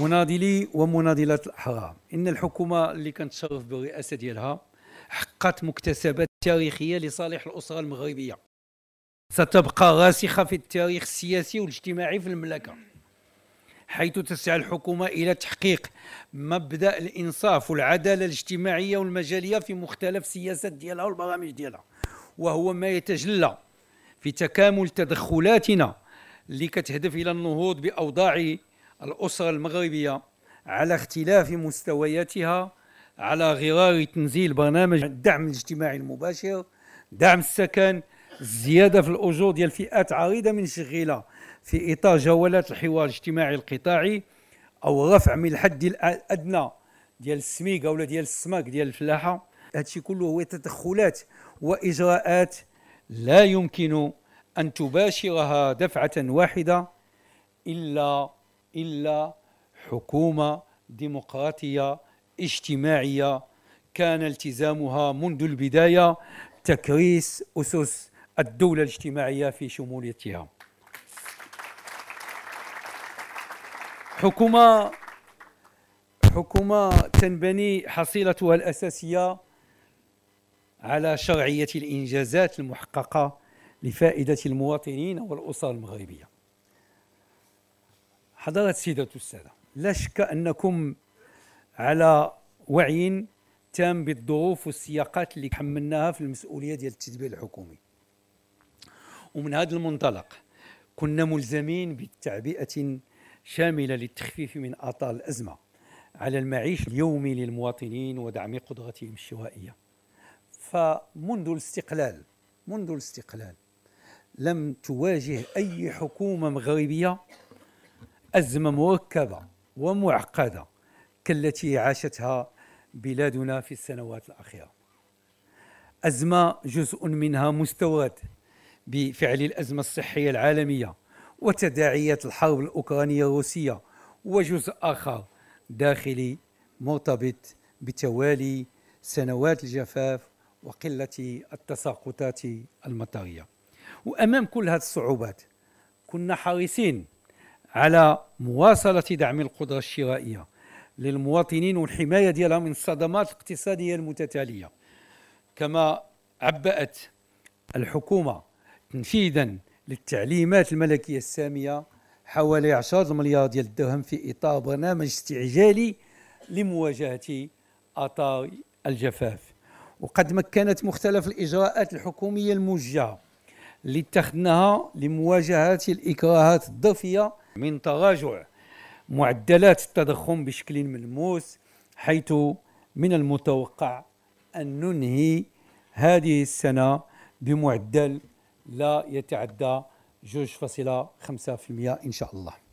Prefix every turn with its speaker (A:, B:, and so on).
A: مناضلي ومناضلات الاحرار ان الحكومه اللي كنتشرف بالرئاسه ديالها حققت مكتسبات تاريخيه لصالح الاسره المغربيه ستبقى راسخه في التاريخ السياسي والاجتماعي في المملكه حيث تسعى الحكومة إلى تحقيق مبدأ الإنصاف والعدالة الاجتماعية والمجالية في مختلف السياسات ديالها والبرامج ديالها وهو ما يتجلى في تكامل تدخلاتنا اللي كتهدف إلى النهوض بأوضاع الأسرة المغربية على اختلاف مستوياتها على غرار تنزيل برنامج الدعم الاجتماعي المباشر دعم السكن الزياده في الاجور ديال فئات عريضه من شغيله في إطار جولات الحوار الاجتماعي القطاعي أو رفع من الحد الأدنى ديال السميكة ولا ديال السماك ديال الفلاحة هادشي كله هو تدخلات وإجراءات لا يمكن أن تباشرها دفعة واحدة إلا إلا حكومة ديمقراطية اجتماعية كان التزامها منذ البداية تكريس أسس الدولة الاجتماعية في شموليتها حكومة حكومة تنبني حصيلتها الأساسية على شرعية الإنجازات المحققة لفائدة المواطنين والأسر المغربية حضرة سيدة السادة لا شك أنكم على وعي تام بالظروف والسياقات اللي تحملناها في المسؤولية ديال التدبير الحكومي ومن هذا المنطلق كنا ملزمين بتعبئة شاملة للتخفيف من آثار الأزمة على المعيش اليومي للمواطنين ودعم قدرتهم الشوائية فمنذ الاستقلال منذ الاستقلال لم تواجه أي حكومة مغربية أزمة مركبة ومعقدة كالتي عاشتها بلادنا في السنوات الأخيرة أزمة جزء منها مستورد بفعل الأزمة الصحية العالمية وتداعيات الحرب الأوكرانية الروسية وجزء آخر داخلي مرتبط بتوالي سنوات الجفاف وقلة التساقطات المطرية وأمام كل هذه الصعوبات كنا حريصين على مواصلة دعم القدرة الشرائية للمواطنين والحماية ديالها من الصدمات الاقتصادية المتتالية كما عبأت الحكومة تنفيذا للتعليمات الملكية السامية حوالي 10 مليار ديال الدرهم في إطار برنامج استعجالي لمواجهة آثار الجفاف وقد مكنت مختلف الإجراءات الحكومية الموجهة اللي اتخذناها لمواجهة الإكراهات الضفية من تراجع معدلات التضخم بشكل ملموس حيث من المتوقع أن ننهي هذه السنة بمعدل لا يتعدى 2.5% إن شاء الله